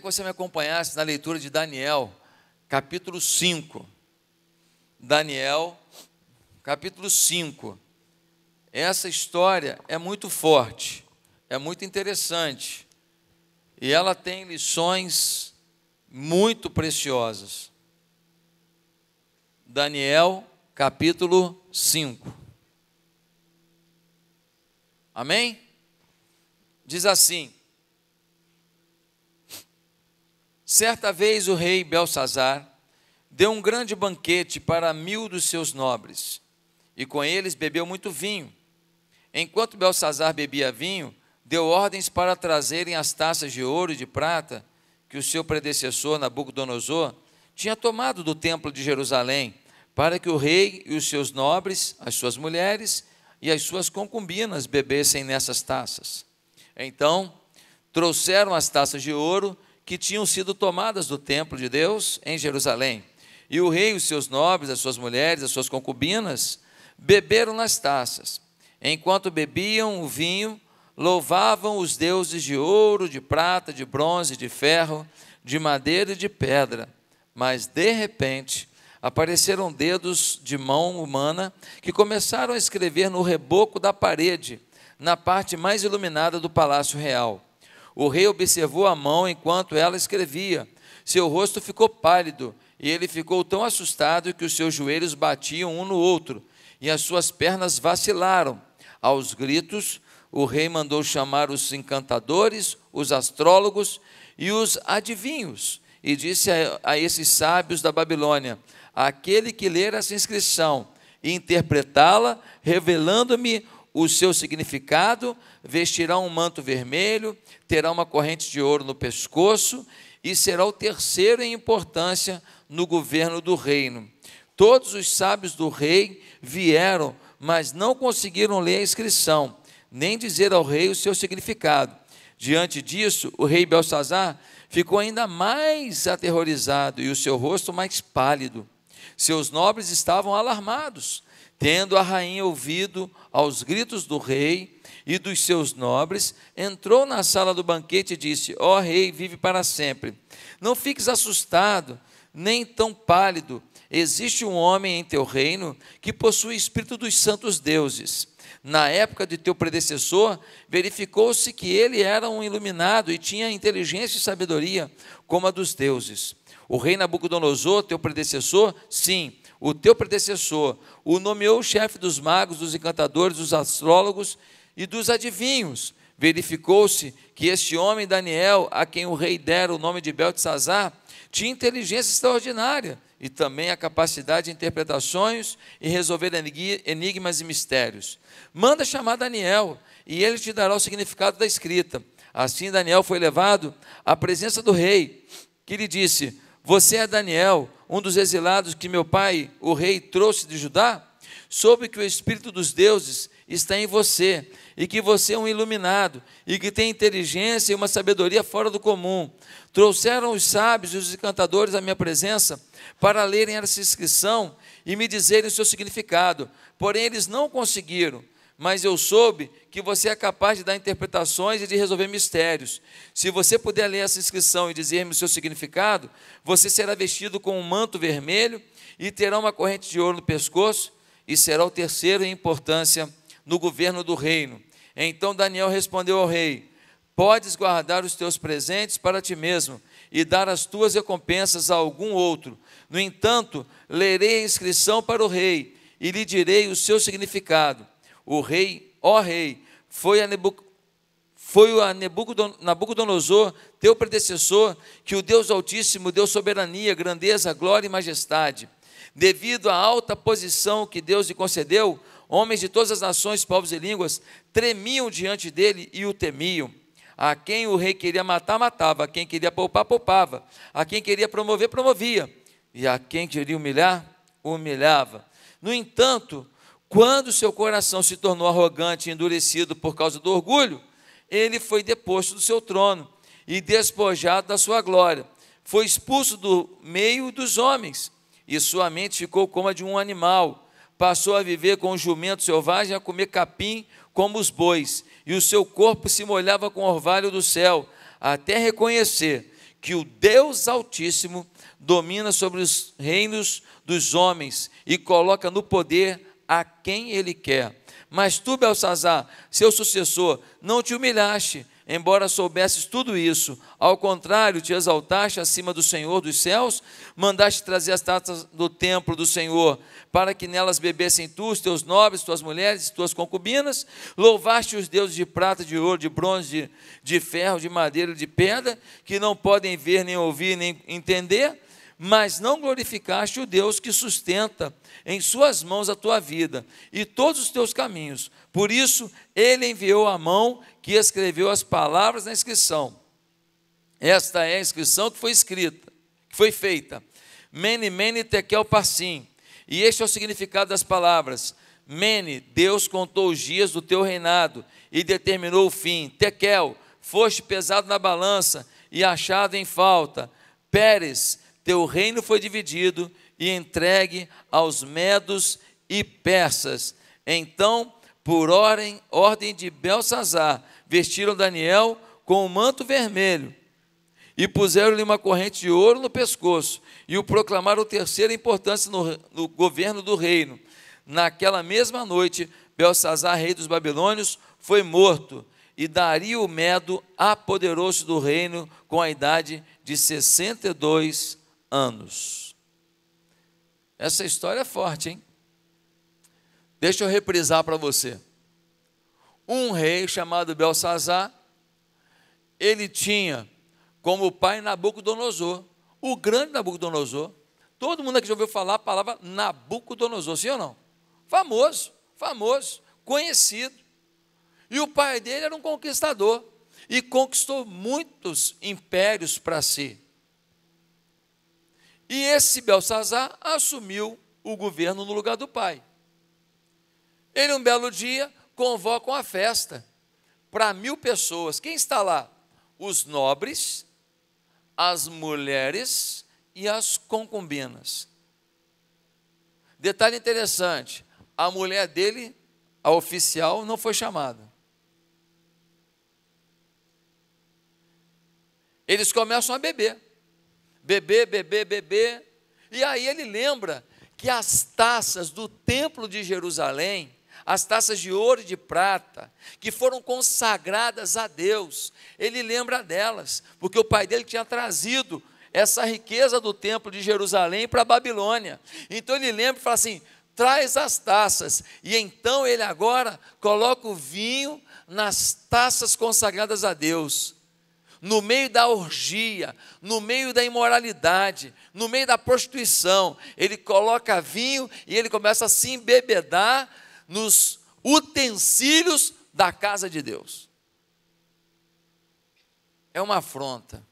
queria que você me acompanhasse na leitura de Daniel, capítulo 5. Daniel, capítulo 5. Essa história é muito forte, é muito interessante e ela tem lições muito preciosas. Daniel, capítulo 5. Amém? Diz assim: Certa vez o rei Belsazar deu um grande banquete para mil dos seus nobres, e com eles bebeu muito vinho. Enquanto Belsazar bebia vinho, deu ordens para trazerem as taças de ouro e de prata que o seu predecessor Nabucodonosor tinha tomado do templo de Jerusalém, para que o rei e os seus nobres, as suas mulheres e as suas concubinas bebessem nessas taças. Então, trouxeram as taças de ouro que tinham sido tomadas do templo de Deus em Jerusalém. E o rei, os seus nobres, as suas mulheres, as suas concubinas, beberam nas taças. Enquanto bebiam o vinho, louvavam os deuses de ouro, de prata, de bronze, de ferro, de madeira e de pedra. Mas, de repente, apareceram dedos de mão humana que começaram a escrever no reboco da parede, na parte mais iluminada do palácio real. O rei observou a mão enquanto ela escrevia. Seu rosto ficou pálido, e ele ficou tão assustado que os seus joelhos batiam um no outro, e as suas pernas vacilaram. Aos gritos, o rei mandou chamar os encantadores, os astrólogos e os adivinhos, e disse a, a esses sábios da Babilônia: Aquele que ler essa inscrição e interpretá-la, revelando-me o seu significado, vestirá um manto vermelho, terá uma corrente de ouro no pescoço e será o terceiro em importância no governo do reino. Todos os sábios do rei vieram, mas não conseguiram ler a inscrição, nem dizer ao rei o seu significado. Diante disso, o rei Belsazar ficou ainda mais aterrorizado e o seu rosto mais pálido. Seus nobres estavam alarmados Tendo a rainha ouvido aos gritos do rei e dos seus nobres, entrou na sala do banquete e disse: Ó oh, rei, vive para sempre. Não fiques assustado, nem tão pálido. Existe um homem em teu reino que possui espírito dos santos deuses. Na época de teu predecessor, verificou-se que ele era um iluminado e tinha inteligência e sabedoria como a dos deuses. O rei Nabucodonosor, teu predecessor, sim, o teu predecessor, o nomeou chefe dos magos, dos encantadores, dos astrólogos e dos adivinhos. Verificou-se que este homem, Daniel, a quem o rei dera o nome de Beltesazar, tinha inteligência extraordinária e também a capacidade de interpretações e resolver enigmas e mistérios. Manda chamar Daniel, e ele te dará o significado da escrita. Assim Daniel foi levado à presença do rei, que lhe disse: Você é Daniel, um dos exilados que meu pai, o rei, trouxe de Judá, soube que o Espírito dos deuses está em você, e que você é um iluminado, e que tem inteligência e uma sabedoria fora do comum. Trouxeram os sábios e os encantadores à minha presença para lerem essa inscrição e me dizerem o seu significado, porém eles não conseguiram mas eu soube que você é capaz de dar interpretações e de resolver mistérios. Se você puder ler essa inscrição e dizer-me o seu significado, você será vestido com um manto vermelho e terá uma corrente de ouro no pescoço e será o terceiro em importância no governo do reino. Então Daniel respondeu ao rei: Podes guardar os teus presentes para ti mesmo e dar as tuas recompensas a algum outro. No entanto, lerei a inscrição para o rei e lhe direi o seu significado o rei, ó rei, foi a, Nebuc foi a Nabucodonosor, teu predecessor, que o Deus Altíssimo deu soberania, grandeza, glória e majestade. Devido à alta posição que Deus lhe concedeu, homens de todas as nações, povos e línguas tremiam diante dele e o temiam. A quem o rei queria matar, matava. A quem queria poupar, poupava. A quem queria promover, promovia. E a quem queria humilhar, humilhava. No entanto, quando seu coração se tornou arrogante e endurecido por causa do orgulho, ele foi deposto do seu trono e despojado da sua glória. Foi expulso do meio dos homens, e sua mente ficou como a de um animal. Passou a viver com o jumento selvagem, a comer capim como os bois, e o seu corpo se molhava com orvalho do céu, até reconhecer que o Deus Altíssimo domina sobre os reinos dos homens e coloca no poder a quem ele quer. Mas tu, Belsazar, seu sucessor, não te humilhaste, embora soubesses tudo isso. Ao contrário, te exaltaste acima do Senhor dos céus, mandaste trazer as taças do templo do Senhor, para que nelas bebessem tu, os teus nobres, tuas mulheres, tuas concubinas. Louvaste os deuses de prata, de ouro, de bronze, de, de ferro, de madeira, de pedra, que não podem ver, nem ouvir, nem entender mas não glorificaste o Deus que sustenta em suas mãos a tua vida e todos os teus caminhos. Por isso, ele enviou a mão que escreveu as palavras na inscrição. Esta é a inscrição que foi escrita, que foi feita. Mene, mene, tekel, parsim. E este é o significado das palavras. Mene, Deus contou os dias do teu reinado e determinou o fim. Tekel, foste pesado na balança e achado em falta. Pérez, teu reino foi dividido e entregue aos medos e persas. Então, por ordem, ordem de Belsazar, vestiram Daniel com um manto vermelho e puseram-lhe uma corrente de ouro no pescoço e o proclamaram terceira importância no, no governo do reino. Naquela mesma noite, Belsazar, rei dos babilônios, foi morto e Dario Medo apoderou-se do reino com a idade de 62 anos. Essa história é forte, hein? Deixa eu reprisar para você. Um rei chamado Belsazar, ele tinha como pai Nabucodonosor, o grande Nabucodonosor. Todo mundo aqui já ouviu falar a palavra Nabucodonosor, sim ou não? Famoso, famoso, conhecido. E o pai dele era um conquistador e conquistou muitos impérios para si. E esse Belsazar assumiu o governo no lugar do pai. Ele, um belo dia, convoca uma festa para mil pessoas. Quem está lá? Os nobres, as mulheres e as concubinas. Detalhe interessante: a mulher dele, a oficial, não foi chamada. Eles começam a beber beber, beber, beber. E aí ele lembra que as taças do templo de Jerusalém, as taças de ouro e de prata, que foram consagradas a Deus, ele lembra delas, porque o pai dele tinha trazido essa riqueza do templo de Jerusalém para a Babilônia. Então ele lembra e fala assim: traz as taças. E então ele agora coloca o vinho nas taças consagradas a Deus no meio da orgia, no meio da imoralidade, no meio da prostituição. Ele coloca vinho e ele começa a se embebedar nos utensílios da casa de Deus. É uma afronta.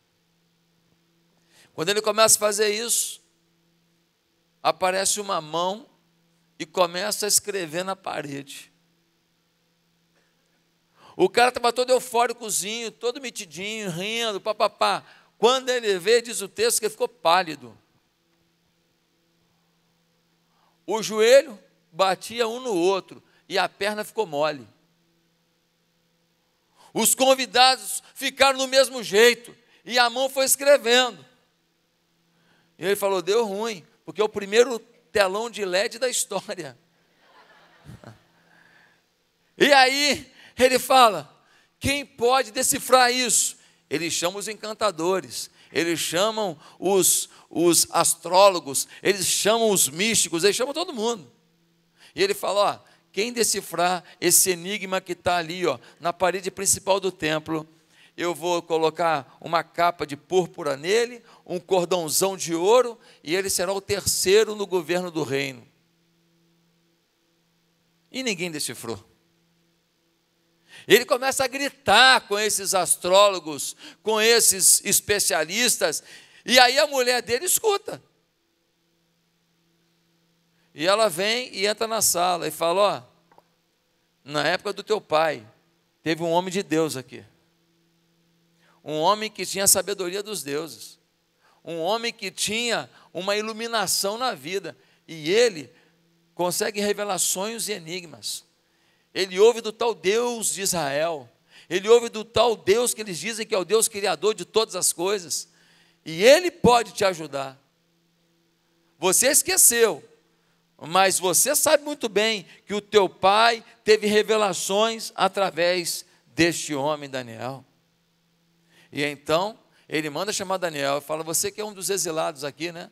Quando ele começa a fazer isso, aparece uma mão e começa a escrever na parede. O cara estava todo eufóricozinho, todo metidinho, rindo, papapá. Quando ele vê, diz o texto que ele ficou pálido. O joelho batia um no outro e a perna ficou mole. Os convidados ficaram do mesmo jeito e a mão foi escrevendo. E ele falou: deu ruim, porque é o primeiro telão de LED da história. E aí ele fala: quem pode decifrar isso? Ele chama os encantadores, eles chamam os, os astrólogos, eles chamam os místicos, eles chamam todo mundo. E ele fala: ó, quem decifrar esse enigma que está ali, ó, na parede principal do templo, eu vou colocar uma capa de púrpura nele, um cordãozão de ouro, e ele será o terceiro no governo do reino. E ninguém decifrou. Ele começa a gritar com esses astrólogos, com esses especialistas, e aí a mulher dele escuta. E ela vem e entra na sala e fala: Ó, oh, na época do teu pai, teve um homem de Deus aqui. Um homem que tinha a sabedoria dos deuses. Um homem que tinha uma iluminação na vida. E ele consegue revelações e enigmas ele ouve do tal Deus de Israel, ele ouve do tal Deus que eles dizem que é o Deus criador de todas as coisas, e ele pode te ajudar. Você esqueceu, mas você sabe muito bem que o teu pai teve revelações através deste homem, Daniel. E então, ele manda chamar Daniel e fala: Você que é um dos exilados aqui, né?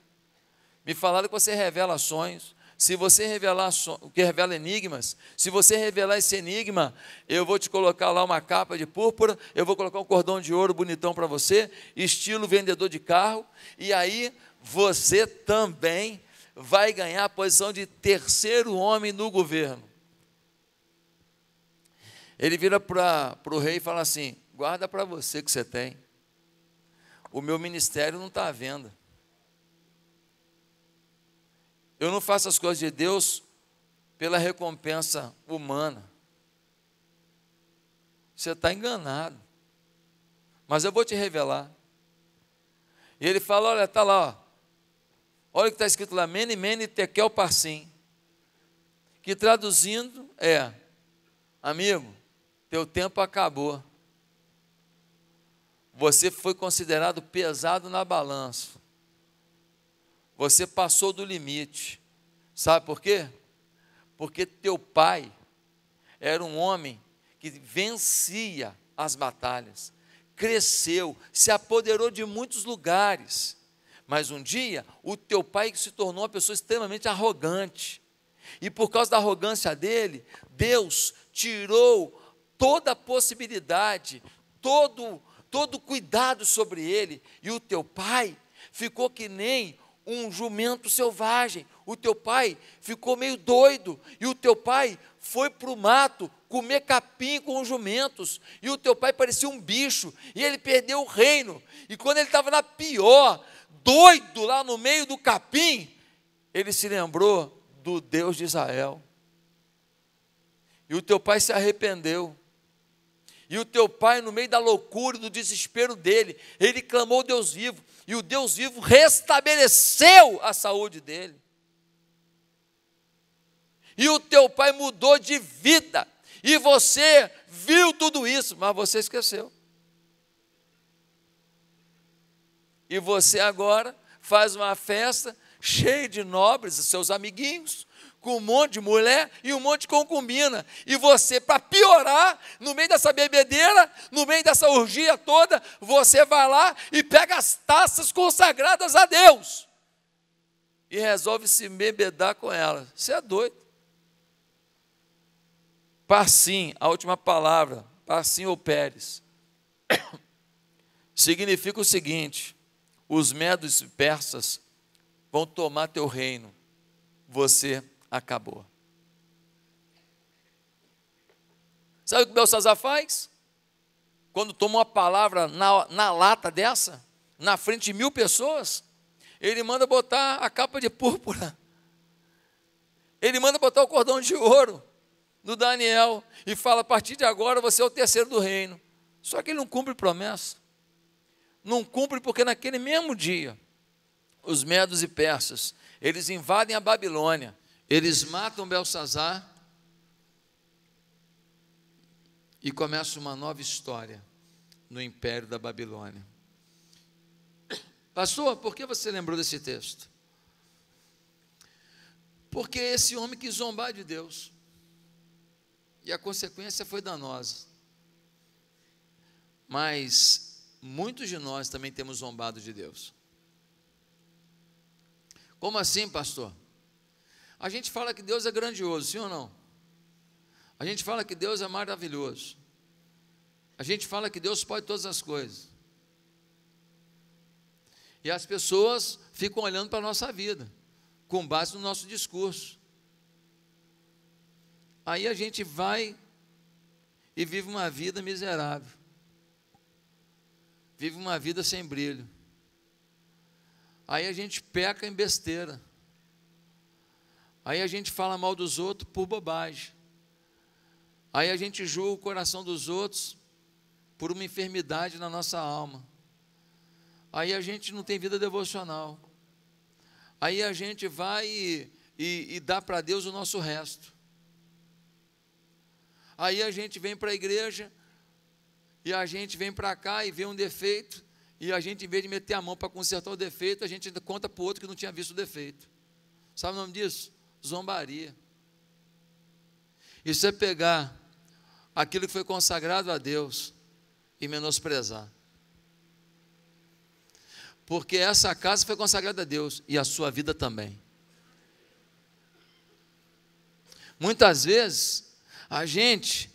Me falaram que você revela sonhos se você revelar o que revela enigmas, se você revelar esse enigma, eu vou te colocar lá uma capa de púrpura, eu vou colocar um cordão de ouro bonitão para você, estilo vendedor de carro, e aí você também vai ganhar a posição de terceiro homem no governo. Ele vira para o rei e fala assim: guarda para você que você tem. O meu ministério não está à venda. Eu não faço as coisas de Deus pela recompensa humana. Você está enganado. Mas eu vou te revelar. E ele fala: olha, está lá, ó. olha o que está escrito lá: Mene, Mene, Tekel, Parsim. Que traduzindo é: Amigo, teu tempo acabou. Você foi considerado pesado na balança. Você passou do limite. Sabe por quê? Porque teu pai era um homem que vencia as batalhas, cresceu, se apoderou de muitos lugares. Mas um dia, o teu pai se tornou uma pessoa extremamente arrogante. E por causa da arrogância dele, Deus tirou toda a possibilidade, todo todo cuidado sobre ele, e o teu pai ficou que nem um jumento selvagem. O teu pai ficou meio doido e o teu pai foi para o mato comer capim com os jumentos. E o teu pai parecia um bicho e ele perdeu o reino. E quando ele estava na pior, doido lá no meio do capim, ele se lembrou do Deus de Israel. E o teu pai se arrependeu. E o teu pai, no meio da loucura e do desespero dele, ele clamou Deus vivo. E o Deus vivo restabeleceu a saúde dele. E o teu pai mudou de vida. E você viu tudo isso, mas você esqueceu. E você agora faz uma festa cheia de nobres, seus amiguinhos, com um monte de mulher e um monte de concubina. E você, para piorar, no meio dessa bebedeira, no meio dessa orgia toda, você vai lá e pega as taças consagradas a Deus e resolve se bebedar com ela. Você é doido. Parsim, a última palavra, Parsim ou Pérez, significa o seguinte: os medos persas vão tomar teu reino. Você acabou. Sabe o que Belsazar faz? Quando toma uma palavra na, na lata dessa, na frente de mil pessoas, ele manda botar a capa de púrpura. Ele manda botar o cordão de ouro no Daniel e fala: a partir de agora você é o terceiro do reino. Só que ele não cumpre promessa. Não cumpre porque naquele mesmo dia, os medos e persas, eles invadem a Babilônia eles matam Belsazar e começa uma nova história no império da Babilônia. Pastor, por que você lembrou desse texto? Porque esse homem quis zombar de Deus. E a consequência foi danosa. Mas muitos de nós também temos zombado de Deus. Como assim, pastor? A gente fala que Deus é grandioso, sim ou não? A gente fala que Deus é maravilhoso. A gente fala que Deus pode todas as coisas. E as pessoas ficam olhando para a nossa vida, com base no nosso discurso. Aí a gente vai e vive uma vida miserável. Vive uma vida sem brilho. Aí a gente peca em besteira. Aí a gente fala mal dos outros por bobagem. Aí a gente julga o coração dos outros por uma enfermidade na nossa alma. Aí a gente não tem vida devocional. Aí a gente vai e, e, e dá para Deus o nosso resto. Aí a gente vem para a igreja e a gente vem para cá e vê um defeito. E a gente, em vez de meter a mão para consertar o defeito, a gente conta para o outro que não tinha visto o defeito. Sabe o nome disso? zombaria. Isso é pegar aquilo que foi consagrado a Deus e menosprezar. Porque essa casa foi consagrada a Deus e a sua vida também. Muitas vezes a gente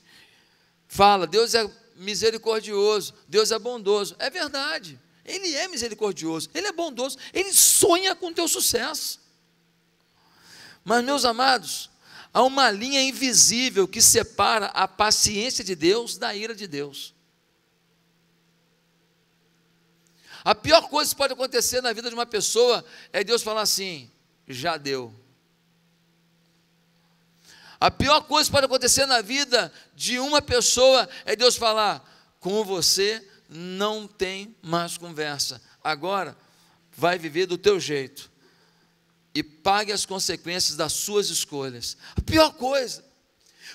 fala, Deus é misericordioso, Deus é bondoso. É verdade, Ele é misericordioso, Ele é bondoso, Ele sonha com o teu sucesso. Mas, meus amados, há uma linha invisível que separa a paciência de Deus da ira de Deus. A pior coisa que pode acontecer na vida de uma pessoa é Deus falar assim: já deu. A pior coisa que pode acontecer na vida de uma pessoa é Deus falar: com você não tem mais conversa. Agora vai viver do teu jeito e pague as consequências das suas escolhas. A pior coisa.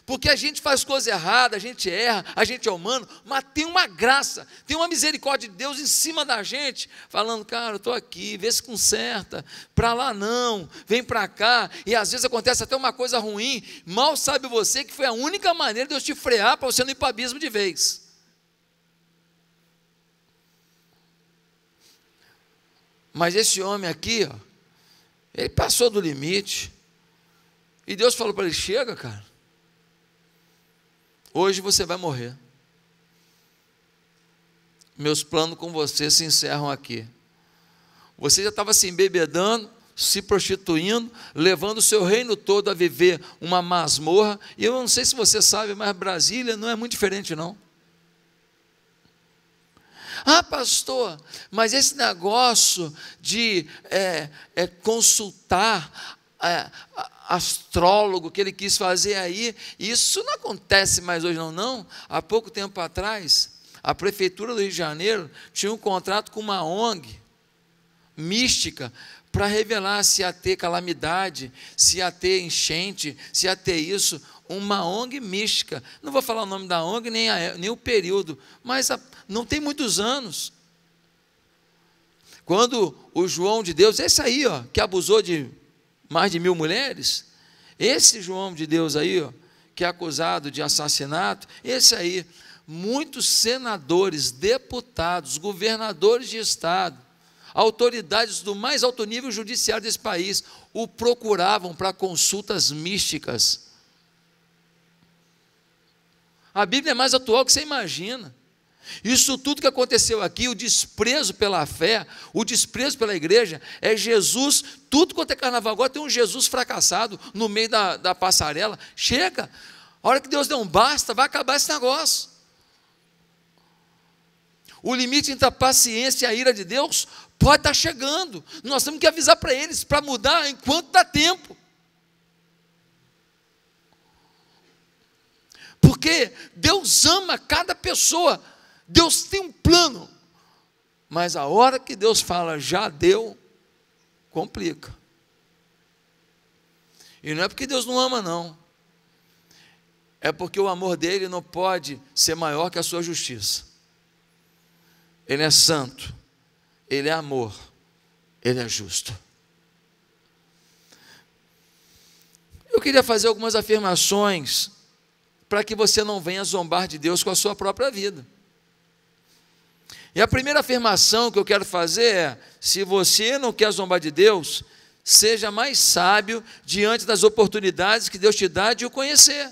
Porque a gente faz coisa errada, a gente erra, a gente é humano, mas tem uma graça, tem uma misericórdia de Deus em cima da gente, falando, cara, eu estou aqui, vê se conserta, para lá não, vem para cá, e às vezes acontece até uma coisa ruim, mal sabe você que foi a única maneira de Deus te frear para você não ir para o abismo de vez. Mas esse homem aqui, ó, ele passou do limite. E Deus falou para ele: chega, cara. Hoje você vai morrer. Meus planos com você se encerram aqui. Você já estava se embebedando, se prostituindo, levando o seu reino todo a viver uma masmorra. E eu não sei se você sabe, mas Brasília não é muito diferente, não. Ah, pastor, mas esse negócio de é, é, consultar é, astrólogo que ele quis fazer aí, isso não acontece mais hoje, não, não. Há pouco tempo atrás, a Prefeitura do Rio de Janeiro tinha um contrato com uma ONG mística para revelar se ia ter calamidade, se ia ter enchente, se ia ter isso uma ONG mística. Não vou falar o nome da ONG, nem, a, nem o período, mas a, não tem muitos anos. Quando o João de Deus, esse aí, ó, que abusou de mais de mil mulheres, esse João de Deus aí, ó, que é acusado de assassinato, esse aí, muitos senadores, deputados, governadores de estado, autoridades do mais alto nível judiciário desse país o procuravam para consultas místicas a Bíblia é mais atual que você imagina. Isso tudo que aconteceu aqui, o desprezo pela fé, o desprezo pela igreja, é Jesus, tudo quanto é carnaval agora, tem um Jesus fracassado no meio da, da passarela. Chega, a hora que Deus deu um basta, vai acabar esse negócio. O limite entre a paciência e a ira de Deus pode estar tá chegando. Nós temos que avisar para eles para mudar enquanto dá tempo. porque Deus ama cada pessoa, Deus tem um plano, mas a hora que Deus fala já deu, complica. E não é porque Deus não ama, não. É porque o amor dele não pode ser maior que a sua justiça. Ele é santo, ele é amor, ele é justo. Eu queria fazer algumas afirmações para que você não venha zombar de Deus com a sua própria vida. E a primeira afirmação que eu quero fazer é: se você não quer zombar de Deus, seja mais sábio diante das oportunidades que Deus te dá de o conhecer.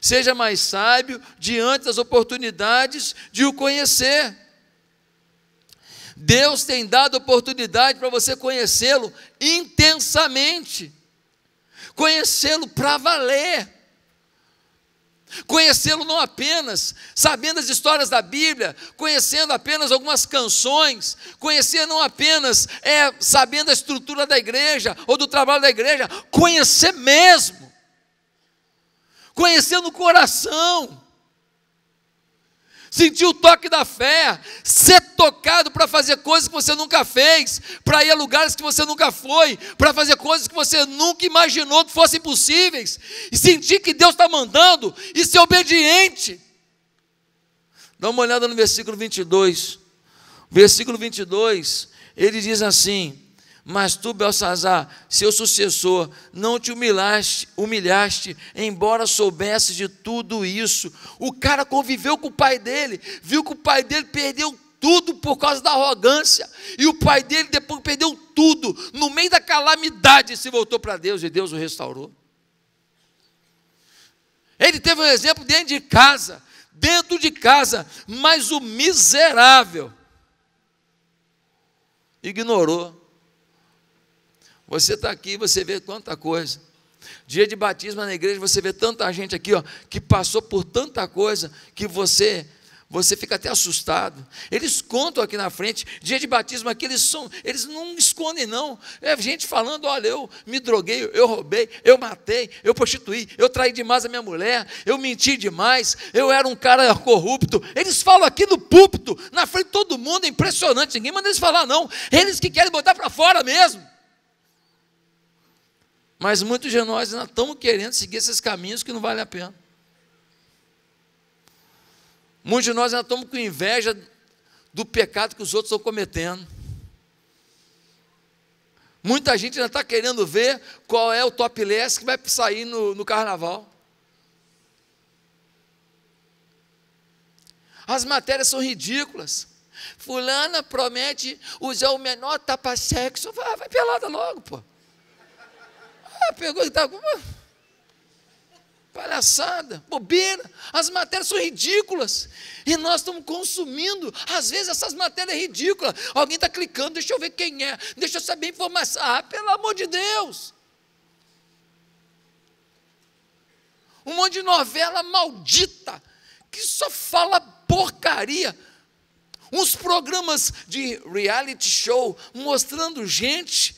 Seja mais sábio diante das oportunidades de o conhecer. Deus tem dado oportunidade para você conhecê-lo intensamente, conhecê-lo para valer. Conhecê-lo não apenas sabendo as histórias da Bíblia, conhecendo apenas algumas canções, conhecer não apenas é, sabendo a estrutura da igreja ou do trabalho da igreja, conhecer mesmo, conhecer no coração, sentir o toque da fé, ser tocado para fazer coisas que você nunca fez, para ir a lugares que você nunca foi, para fazer coisas que você nunca imaginou que fossem possíveis, e sentir que Deus está mandando e ser obediente. Dá uma olhada no versículo 22. Versículo 22, ele diz assim: Mas tu, Belsazar, seu sucessor, não te humilhaste, humilhaste, embora soubesses de tudo isso. O cara conviveu com o pai dele, viu que o pai dele perdeu tudo por causa da arrogância. E o pai dele depois perdeu tudo. No meio da calamidade, se voltou para Deus e Deus o restaurou. Ele teve um exemplo dentro de casa, dentro de casa, mas o miserável ignorou. Você está aqui, você vê quanta coisa. Dia de batismo na igreja, você vê tanta gente aqui, ó, que passou por tanta coisa que você você fica até assustado. Eles contam aqui na frente, dia de batismo aqui, eles, são, eles não escondem, não. É gente falando: olha, eu me droguei, eu roubei, eu matei, eu prostituí, eu traí demais a minha mulher, eu menti demais, eu era um cara corrupto. Eles falam aqui no púlpito, na frente de todo mundo, é impressionante, ninguém manda eles falar, não. Eles que querem botar para fora mesmo. Mas muitos de nós ainda estamos querendo seguir esses caminhos que não vale a pena. Muitos de nós ainda estamos com inveja do pecado que os outros estão cometendo. Muita gente ainda está querendo ver qual é o top less que vai sair no, no carnaval. As matérias são ridículas. Fulana promete usar o menor tapa-sexo. Vai, vai pelada logo, pô. Ah, pegou e tá. Palhaçada, bobeira, as matérias são ridículas e nós estamos consumindo. Às vezes essas matérias ridículas. Alguém está clicando, deixa eu ver quem é, deixa eu saber a informação. Ah, pelo amor de Deus! Um monte de novela maldita que só fala porcaria. Uns programas de reality show mostrando gente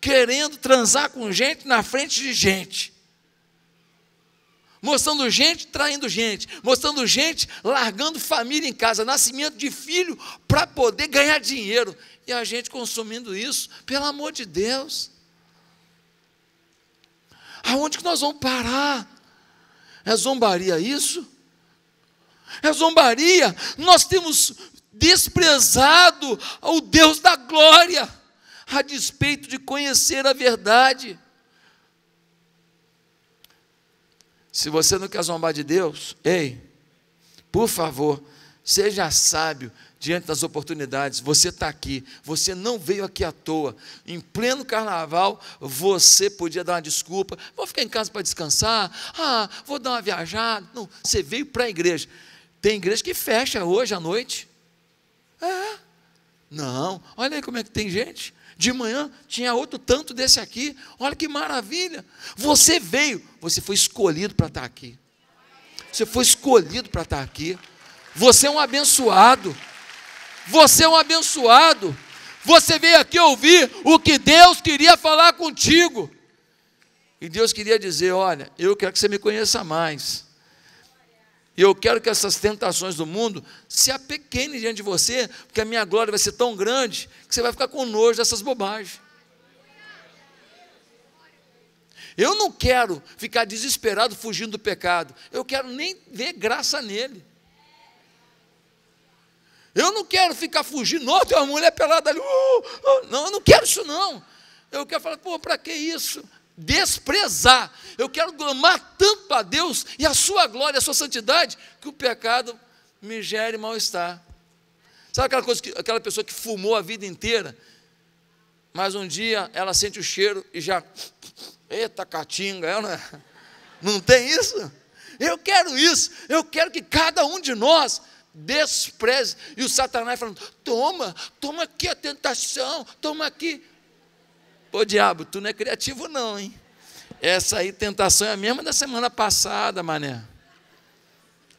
querendo transar com gente na frente de gente mostrando gente traindo gente, mostrando gente largando família em casa, nascimento de filho para poder ganhar dinheiro e a gente consumindo isso, pelo amor de Deus. Aonde que nós vamos parar? É zombaria isso? É zombaria. Nós temos desprezado o Deus da glória, a despeito de conhecer a verdade. Se você não quer zombar de Deus, ei, por favor, seja sábio diante das oportunidades. Você está aqui, você não veio aqui à toa. Em pleno carnaval, você podia dar uma desculpa: vou ficar em casa para descansar, ah, vou dar uma viajada. Não, você veio para a igreja. Tem igreja que fecha hoje à noite. É. Não, olha aí como é que tem gente. De manhã tinha outro tanto desse aqui. Olha que maravilha! Você veio, você foi escolhido para estar aqui. Você foi escolhido para estar aqui. Você é um abençoado. Você é um abençoado. Você veio aqui ouvir o que Deus queria falar contigo. E Deus queria dizer: Olha, eu quero que você me conheça mais. E eu quero que essas tentações do mundo se apequenem diante de você, porque a minha glória vai ser tão grande que você vai ficar com nojo dessas bobagens. Eu não quero ficar desesperado fugindo do pecado. Eu quero nem ver graça nele. Eu não quero ficar fugindo, não, tem uma mulher pelada ali. Uh, uh, não, eu não quero isso não. Eu quero falar, pô, para que isso? desprezar. Eu quero amar tanto a Deus e a sua glória, a sua santidade, que o pecado me gere mal-estar. Sabe aquela, coisa que, aquela pessoa que fumou a vida inteira, mas um dia ela sente o cheiro e já. Eita, catinga, não tem isso? Eu quero isso, eu quero que cada um de nós despreze. E o Satanás falando: toma, toma aqui a tentação, toma aqui. Pô, diabo, tu não é criativo, não, hein? Essa aí tentação é a mesma da semana passada, mané.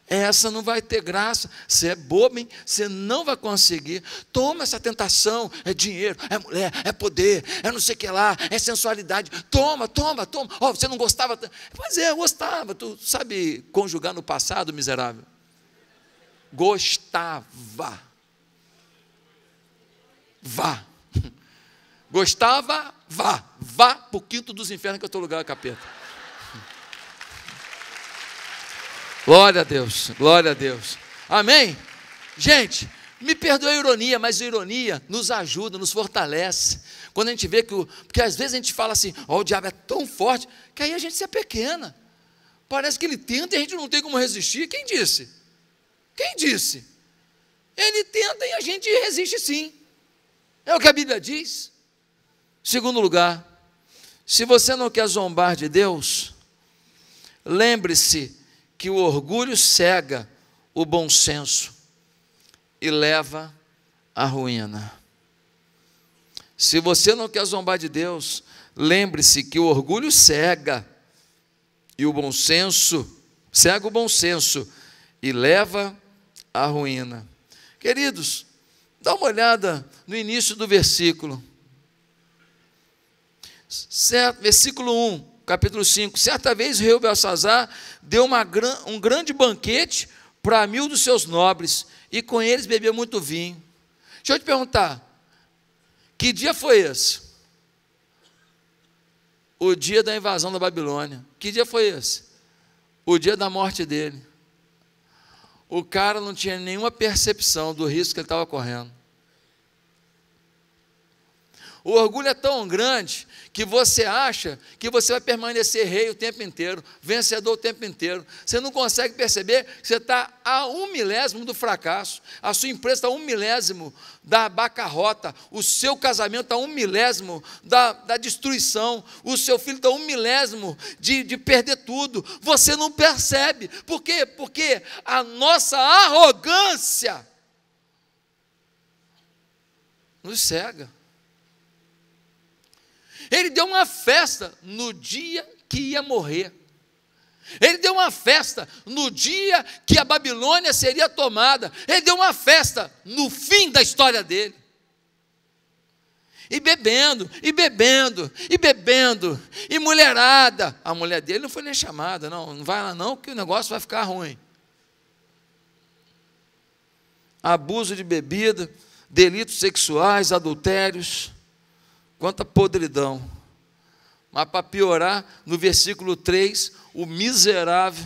Essa não vai ter graça. Você é bobo, hein? Você não vai conseguir. Toma essa tentação. É dinheiro, é mulher, é poder, é não sei o que lá, é sensualidade. Toma, toma, toma. Oh, você não gostava. Pois é, eu gostava. Tu sabe conjugar no passado, miserável? Gostava. Vá. Gostava, vá, vá para o quinto dos infernos que é teu lugar, capeta. Glória a Deus, glória a Deus. Amém? Gente, me perdoe a ironia, mas a ironia nos ajuda, nos fortalece. Quando a gente vê que. O, porque às vezes a gente fala assim, ó, oh, o diabo é tão forte, que aí a gente se é pequena. Parece que ele tenta e a gente não tem como resistir. Quem disse? Quem disse? Ele tenta e a gente resiste sim. É o que a Bíblia diz. Segundo lugar, se você não quer zombar de Deus, lembre-se que o orgulho cega o bom senso e leva à ruína. Se você não quer zombar de Deus, lembre-se que o orgulho cega e o bom senso cega o bom senso e leva à ruína. Queridos, dá uma olhada no início do versículo. Certo, versículo 1, capítulo 5. Certa vez o rei Belsazar deu uma, um grande banquete para mil dos seus nobres, e com eles bebeu muito vinho. Deixa eu te perguntar, que dia foi esse? O dia da invasão da Babilônia. Que dia foi esse? O dia da morte dele. O cara não tinha nenhuma percepção do risco que ele estava correndo. O orgulho é tão grande que você acha que você vai permanecer rei o tempo inteiro, vencedor o tempo inteiro. Você não consegue perceber que você está a um milésimo do fracasso, a sua empresa está a um milésimo da bacarrota, o seu casamento está a um milésimo da, da destruição, o seu filho está a um milésimo de, de perder tudo. Você não percebe. Por quê? Porque a nossa arrogância nos cega. Ele deu uma festa no dia que ia morrer. Ele deu uma festa no dia que a Babilônia seria tomada. Ele deu uma festa no fim da história dele. E bebendo, e bebendo, e bebendo, e mulherada. A mulher dele não foi nem chamada, não. Não vai lá, não, que o negócio vai ficar ruim. Abuso de bebida, delitos sexuais, adultérios Quanta podridão. Mas para piorar, no versículo 3, o miserável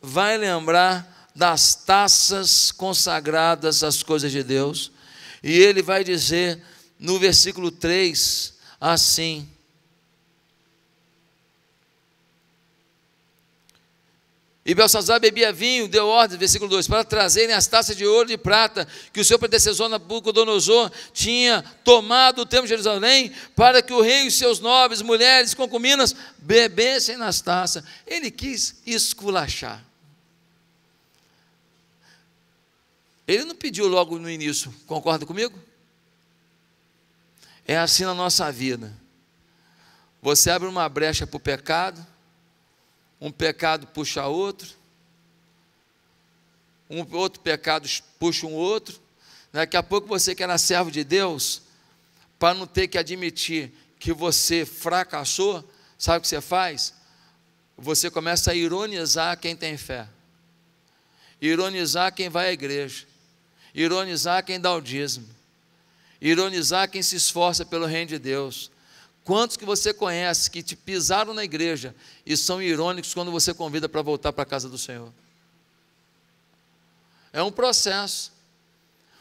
vai lembrar das taças consagradas às coisas de Deus. E ele vai dizer no versículo 3 assim: E Belsazar bebia vinho, deu ordem, versículo 2, para trazerem as taças de ouro e de prata que o seu predecessor Nabucodonosor tinha tomado o templo de Jerusalém, para que o rei e seus nobres, mulheres, concubinas, bebessem nas taças. Ele quis esculachar. Ele não pediu logo no início, concorda comigo? É assim na nossa vida. Você abre uma brecha para o pecado, um pecado puxa outro, um outro pecado puxa um outro. Daqui a pouco você que era é servo de Deus, para não ter que admitir que você fracassou, sabe o que você faz? Você começa a ironizar quem tem fé, ironizar quem vai à igreja, ironizar quem dá o dízimo, ironizar quem se esforça pelo reino de Deus, Quantos que você conhece que te pisaram na igreja e são irônicos quando você convida para voltar para a casa do Senhor? É um processo.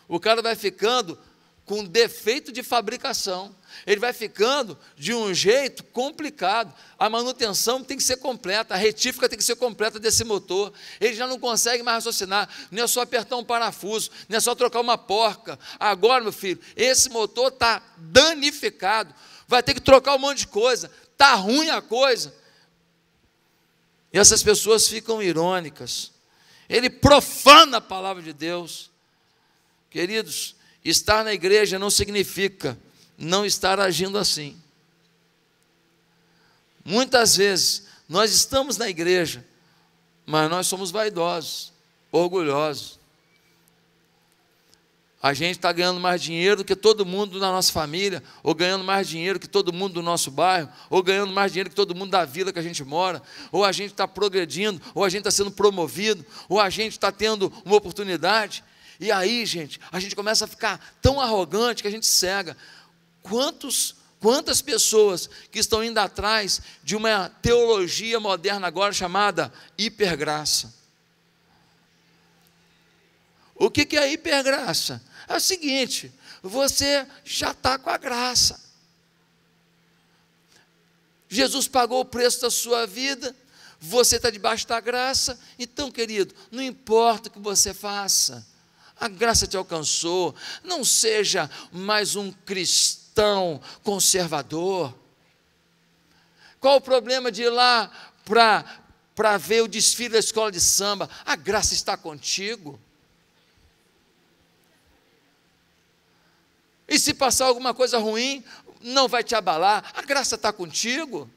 O cara vai ficando com defeito de fabricação. Ele vai ficando de um jeito complicado. A manutenção tem que ser completa, a retífica tem que ser completa desse motor. Ele já não consegue mais raciocinar. Não é só apertar um parafuso, não é só trocar uma porca. Agora, meu filho, esse motor está danificado vai ter que trocar um monte de coisa, tá ruim a coisa. E essas pessoas ficam irônicas. Ele profana a palavra de Deus. Queridos, estar na igreja não significa não estar agindo assim. Muitas vezes nós estamos na igreja, mas nós somos vaidosos, orgulhosos. A gente está ganhando mais dinheiro do que todo mundo na nossa família, ou ganhando mais dinheiro que todo mundo do nosso bairro, ou ganhando mais dinheiro que todo mundo da vila que a gente mora, ou a gente está progredindo, ou a gente está sendo promovido, ou a gente está tendo uma oportunidade. E aí, gente, a gente começa a ficar tão arrogante que a gente cega. Quantos, quantas pessoas que estão indo atrás de uma teologia moderna agora chamada hipergraça? O que é a hipergraça? É o seguinte: você já está com a graça. Jesus pagou o preço da sua vida, você está debaixo da graça. Então, querido, não importa o que você faça, a graça te alcançou. Não seja mais um cristão conservador. Qual o problema de ir lá para ver o desfile da escola de samba? A graça está contigo. E se passar alguma coisa ruim, não vai te abalar, a graça está contigo.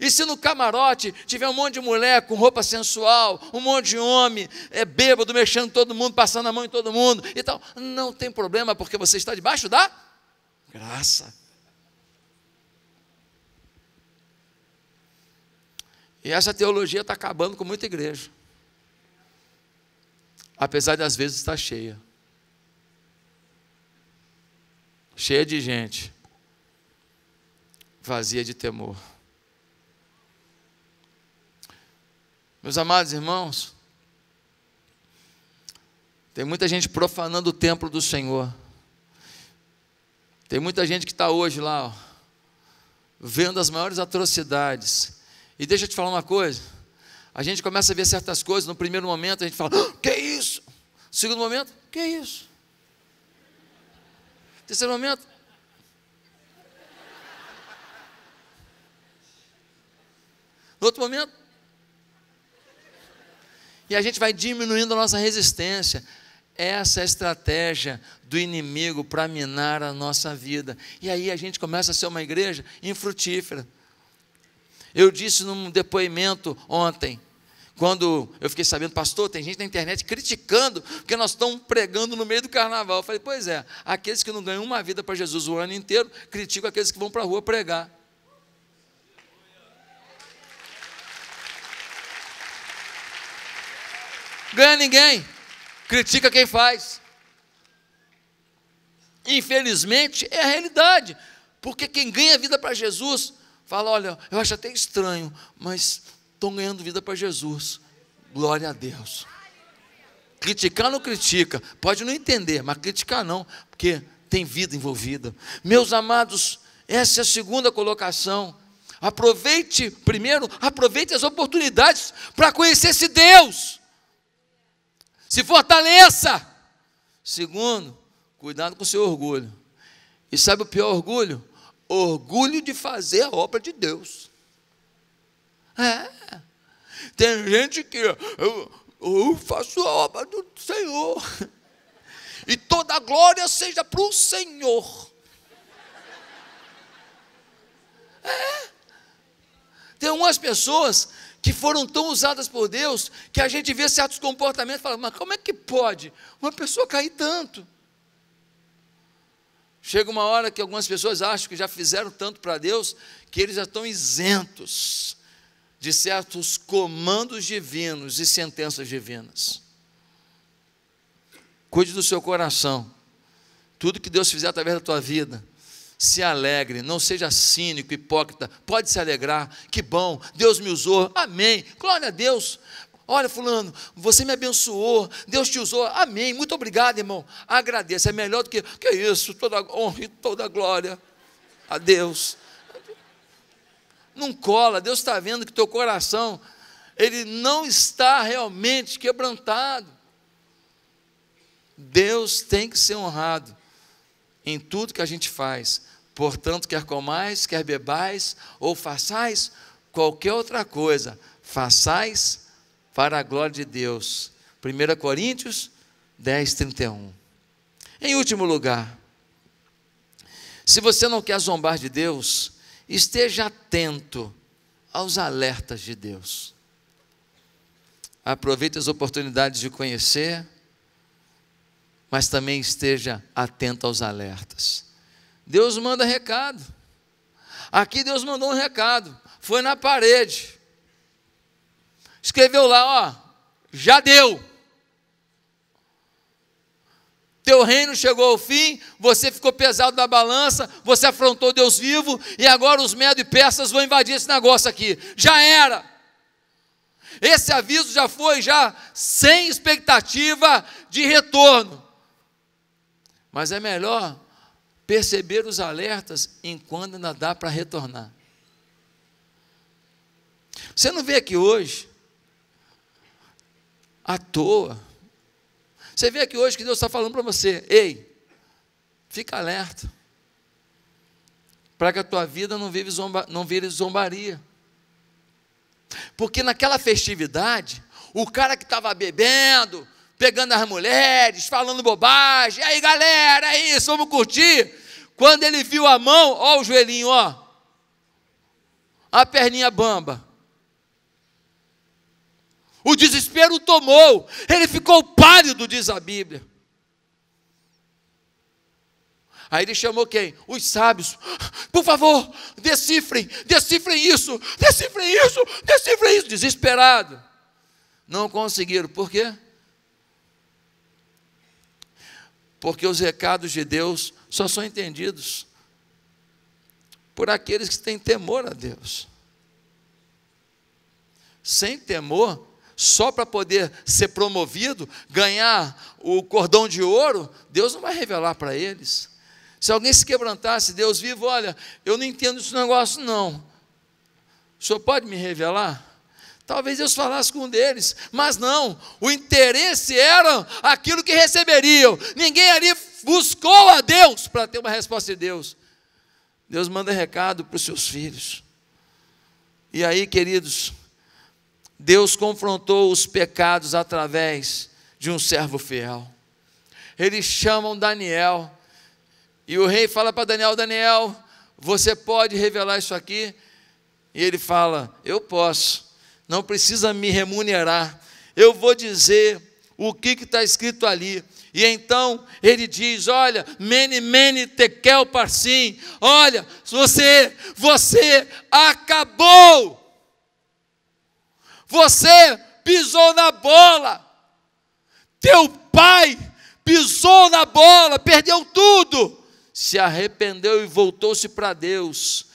E se no camarote tiver um monte de mulher com roupa sensual, um monte de homem é bêbado, mexendo todo mundo, passando a mão em todo mundo e tal, não tem problema, porque você está debaixo da graça. E essa teologia está acabando com muita igreja. Apesar de às vezes estar tá cheia. cheia de gente, vazia de temor. Meus amados irmãos, tem muita gente profanando o templo do Senhor. Tem muita gente que está hoje lá, ó, vendo as maiores atrocidades. E deixa eu te falar uma coisa: a gente começa a ver certas coisas, no primeiro momento a gente fala, ah, que isso? No segundo momento, que isso? Terceiro momento. No outro momento. E a gente vai diminuindo a nossa resistência. Essa é a estratégia do inimigo para minar a nossa vida. E aí a gente começa a ser uma igreja infrutífera. Eu disse num depoimento ontem, quando eu fiquei sabendo, pastor, tem gente na internet criticando porque nós estamos pregando no meio do carnaval. Eu falei, pois é, aqueles que não ganham uma vida para Jesus o ano inteiro, criticam aqueles que vão para a rua pregar. Ganha ninguém, critica quem faz. Infelizmente, é a realidade, porque quem ganha vida para Jesus fala: olha, eu acho até estranho, mas estão ganhando vida para Jesus. Glória a Deus. Criticar não critica, pode não entender, mas criticar não, porque tem vida envolvida. Meus amados, essa é a segunda colocação. Aproveite, primeiro, aproveite as oportunidades para conhecer esse Deus. Se fortaleça. Segundo, cuidado com o seu orgulho. E sabe o pior orgulho? Orgulho de fazer a obra de Deus. É. Tem gente que eu, eu faço a obra do Senhor. E toda a glória seja para o Senhor. É. Tem umas pessoas que foram tão usadas por Deus que a gente vê certos comportamentos e fala, mas como é que pode uma pessoa cair tanto? Chega uma hora que algumas pessoas acham que já fizeram tanto para Deus que eles já estão isentos de certos comandos divinos e sentenças divinas. Cuide do seu coração. Tudo que Deus fizer através da tua vida, se alegre, não seja cínico, hipócrita. Pode se alegrar. Que bom, Deus me usou. Amém. Glória a Deus. Olha, fulano, você me abençoou, Deus te usou, amém, muito obrigado, irmão. Agradeça. é melhor do que, que isso, toda honra e toda glória a Deus não cola. Deus está vendo que teu coração, ele não está realmente quebrantado. Deus tem que ser honrado em tudo que a gente faz. Portanto, quer comais, quer bebais, ou façais qualquer outra coisa, façais para a glória de Deus. 1 Coríntios 10, 31. Em último lugar, se você não quer zombar de Deus, Esteja atento aos alertas de Deus. Aproveite as oportunidades de conhecer, mas também esteja atento aos alertas. Deus manda recado. Aqui Deus mandou um recado. Foi na parede. Escreveu lá, ó, já deu teu reino chegou ao fim, você ficou pesado na balança, você afrontou Deus vivo, e agora os medos e persas vão invadir esse negócio aqui. Já era. Esse aviso já foi já sem expectativa de retorno. Mas é melhor perceber os alertas enquanto ainda dá para retornar. Você não vê aqui hoje à toa você vê aqui hoje que Deus está falando para você: ei, fica alerta, para que a tua vida não vire, zomba, não vire zombaria. Porque naquela festividade, o cara que estava bebendo, pegando as mulheres, falando bobagem, aí galera, é isso, vamos curtir. Quando ele viu a mão, ó o joelhinho, ó, a perninha bamba. O desespero o tomou. Ele ficou pálido, diz a Bíblia. Aí ele chamou quem? Os sábios. Por favor, decifrem, decifrem isso, decifrem isso, decifrem isso. Desesperado. Não conseguiram. Por quê? Porque os recados de Deus só são entendidos por aqueles que têm temor a Deus. Sem temor, só para poder ser promovido, ganhar o cordão de ouro, Deus não vai revelar para eles. Se alguém se quebrantasse, Deus vivo, olha, eu não entendo esse negócio não. O senhor pode me revelar? Talvez Deus falasse com um deles, mas não, o interesse era aquilo que receberiam. Ninguém ali buscou a Deus para ter uma resposta de Deus. Deus manda recado para os seus filhos. E aí, queridos, Deus confrontou os pecados através de um servo fiel. Eles chamam Daniel, e o rei fala para Daniel: Daniel, você pode revelar isso aqui? E ele fala: Eu posso, não precisa me remunerar, eu vou dizer o que está escrito ali. E então ele diz: Olha, mene, mene, tekel, parsim. Olha, você, você acabou você pisou na bola. Teu pai pisou na bola, perdeu tudo. Se arrependeu e voltou-se para Deus.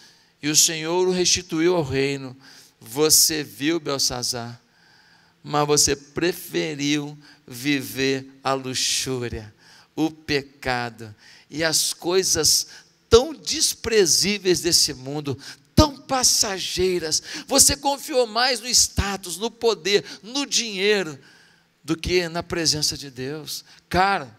E o Senhor o restituiu ao reino. Você viu, Belsazar, mas você preferiu viver a luxúria, o pecado e as coisas tão desprezíveis desse mundo, passageiras. Você confiou mais no status, no poder, no dinheiro, do que na presença de Deus. Cara,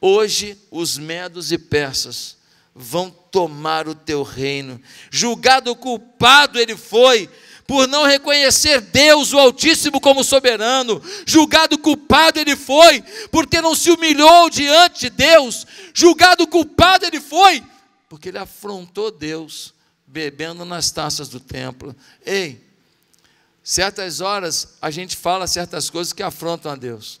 hoje os medos e persas vão tomar o teu reino. Julgado culpado ele foi por não reconhecer Deus, o Altíssimo, como soberano. Julgado culpado ele foi porque não se humilhou diante de Deus. Julgado culpado ele foi porque ele afrontou Deus bebendo nas taças do templo. Ei, certas horas a gente fala certas coisas que afrontam a Deus.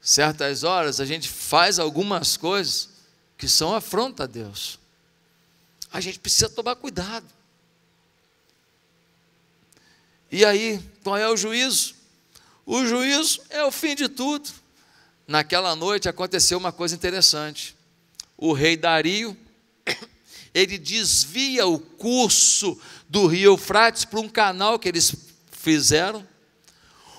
Certas horas a gente faz algumas coisas que são afronta a Deus. A gente precisa tomar cuidado. E aí, qual é o juízo? O juízo é o fim de tudo. Naquela noite aconteceu uma coisa interessante o rei Dario, ele desvia o curso do rio Eufrates para um canal que eles fizeram.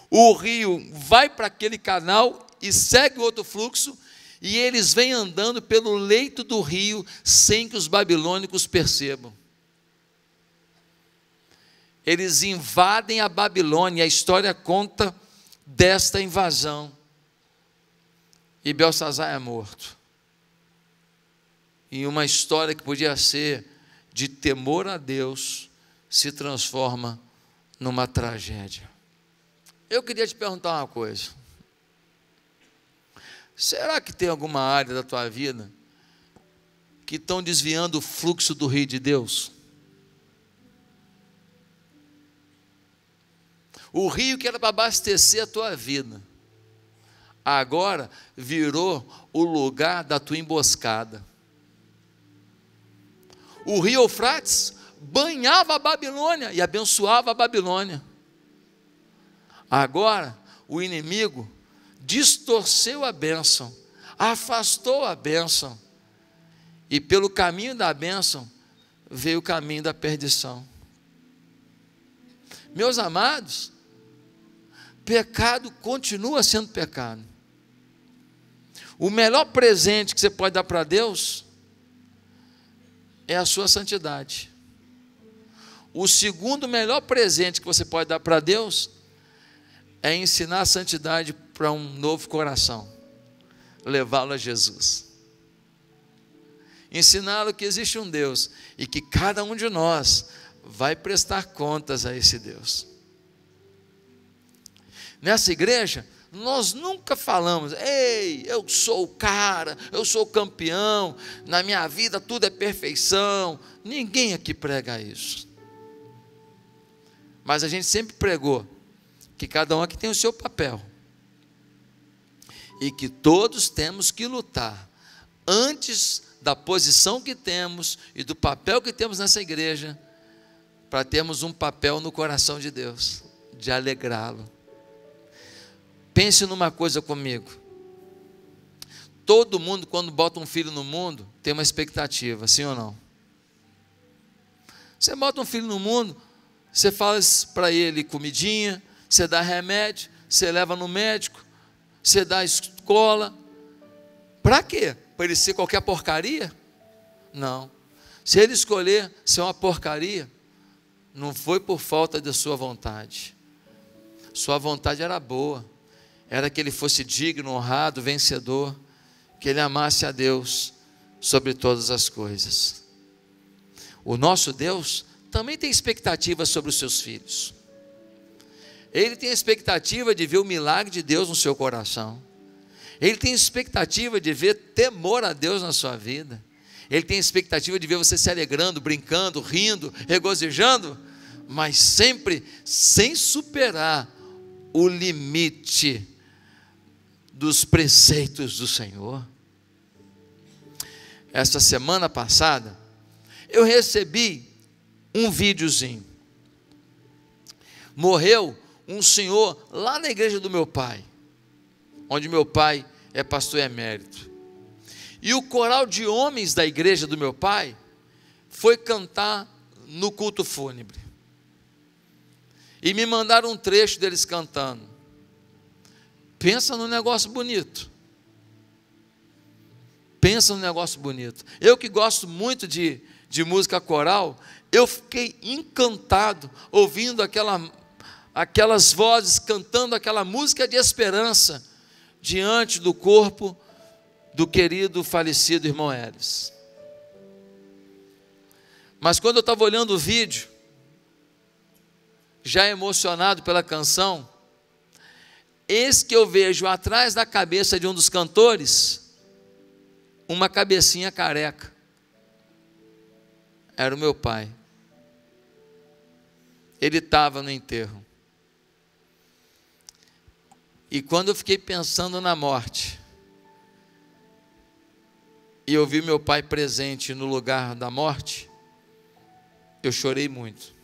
O rio vai para aquele canal e segue outro fluxo, e eles vêm andando pelo leito do rio sem que os babilônicos percebam. Eles invadem a Babilônia, a história conta desta invasão. E Belsazar é morto em uma história que podia ser de temor a Deus, se transforma numa tragédia. Eu queria te perguntar uma coisa. Será que tem alguma área da tua vida que estão desviando o fluxo do rio de Deus? O rio que era para abastecer a tua vida, agora virou o lugar da tua emboscada o rio Eufrates banhava a Babilônia e abençoava a Babilônia. Agora, o inimigo distorceu a bênção, afastou a bênção, e pelo caminho da bênção veio o caminho da perdição. Meus amados, pecado continua sendo pecado. O melhor presente que você pode dar para Deus é a sua santidade. O segundo melhor presente que você pode dar para Deus é ensinar a santidade para um novo coração, levá-lo a Jesus. Ensiná-lo que existe um Deus e que cada um de nós vai prestar contas a esse Deus. Nessa igreja, nós nunca falamos, ei, eu sou o cara, eu sou campeão, na minha vida tudo é perfeição. Ninguém aqui prega isso. Mas a gente sempre pregou que cada um aqui tem o seu papel e que todos temos que lutar antes da posição que temos e do papel que temos nessa igreja para termos um papel no coração de Deus, de alegrá-lo Pense numa coisa comigo. Todo mundo, quando bota um filho no mundo, tem uma expectativa, sim ou não? Você bota um filho no mundo, você faz para ele comidinha, você dá remédio, você leva no médico, você dá escola. Para quê? Para ele ser qualquer porcaria? Não. Se ele escolher ser uma porcaria, não foi por falta da sua vontade. Sua vontade era boa era que ele fosse digno, honrado, vencedor, que ele amasse a Deus sobre todas as coisas. O nosso Deus também tem expectativas sobre os seus filhos. Ele tem expectativa de ver o milagre de Deus no seu coração. Ele tem expectativa de ver temor a Deus na sua vida. Ele tem expectativa de ver você se alegrando, brincando, rindo, regozijando, mas sempre sem superar o limite dos preceitos do Senhor. Esta semana passada, eu recebi um videozinho. Morreu um senhor lá na igreja do meu pai, onde meu pai é pastor emérito. E o coral de homens da igreja do meu pai foi cantar no culto fúnebre. E me mandaram um trecho deles cantando. Pensa num negócio bonito. Pensa num negócio bonito. Eu que gosto muito de, de música coral, eu fiquei encantado ouvindo aquela, aquelas vozes cantando aquela música de esperança diante do corpo do querido falecido irmão Elis. Mas quando eu estava olhando o vídeo, já emocionado pela canção, eis que eu vejo atrás da cabeça de um dos cantores uma cabecinha careca. Era o meu pai. Ele estava no enterro. E quando eu fiquei pensando na morte, e eu vi meu pai presente no lugar da morte, eu chorei muito.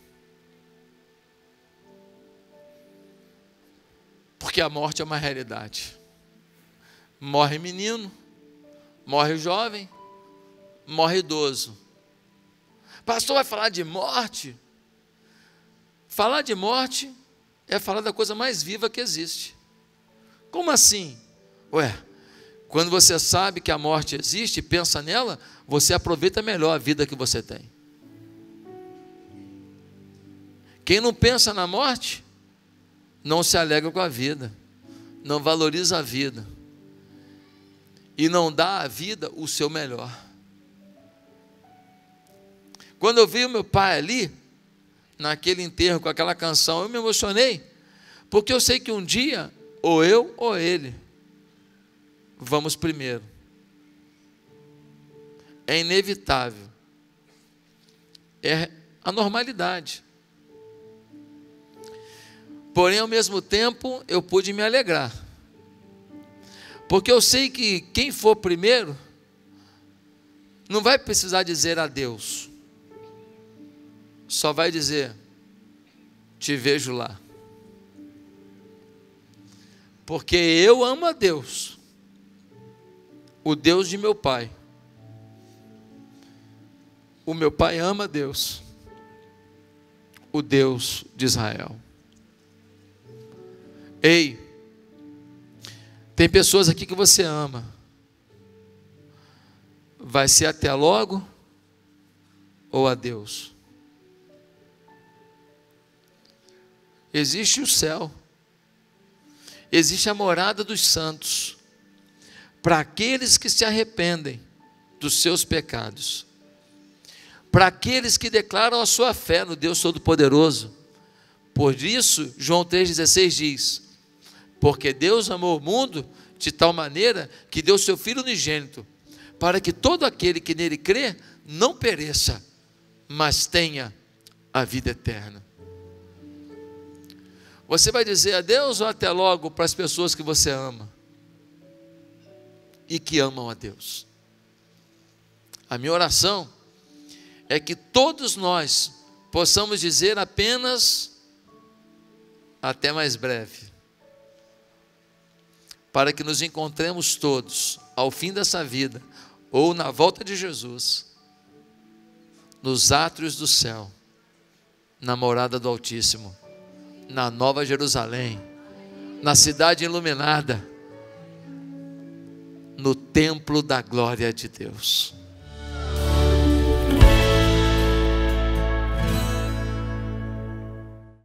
porque a morte é uma realidade. Morre menino, morre jovem, morre idoso. Pastor vai falar de morte? Falar de morte é falar da coisa mais viva que existe. Como assim? Ué, quando você sabe que a morte existe e pensa nela, você aproveita melhor a vida que você tem. Quem não pensa na morte, não se alegra com a vida, não valoriza a vida e não dá à vida o seu melhor. Quando eu vi o meu pai ali, naquele enterro com aquela canção, eu me emocionei, porque eu sei que um dia, ou eu ou ele, vamos primeiro. É inevitável. É a normalidade. Porém, ao mesmo tempo, eu pude me alegrar. Porque eu sei que quem for primeiro não vai precisar dizer adeus. Só vai dizer: Te vejo lá. Porque eu amo a Deus, o Deus de meu pai. O meu pai ama a Deus, o Deus de Israel. Ei, tem pessoas aqui que você ama. Vai ser até logo ou adeus? Existe o céu, existe a morada dos santos, para aqueles que se arrependem dos seus pecados, para aqueles que declaram a sua fé no Deus Todo-Poderoso. Por isso, João 3,16 diz: porque Deus amou o mundo de tal maneira que deu seu Filho unigênito, para que todo aquele que nele crê não pereça, mas tenha a vida eterna. Você vai dizer adeus ou até logo para as pessoas que você ama e que amam a Deus. A minha oração é que todos nós possamos dizer apenas até mais breve para que nos encontremos todos ao fim dessa vida ou na volta de Jesus, nos átrios do céu, na morada do Altíssimo, na Nova Jerusalém, na cidade iluminada, no templo da glória de Deus.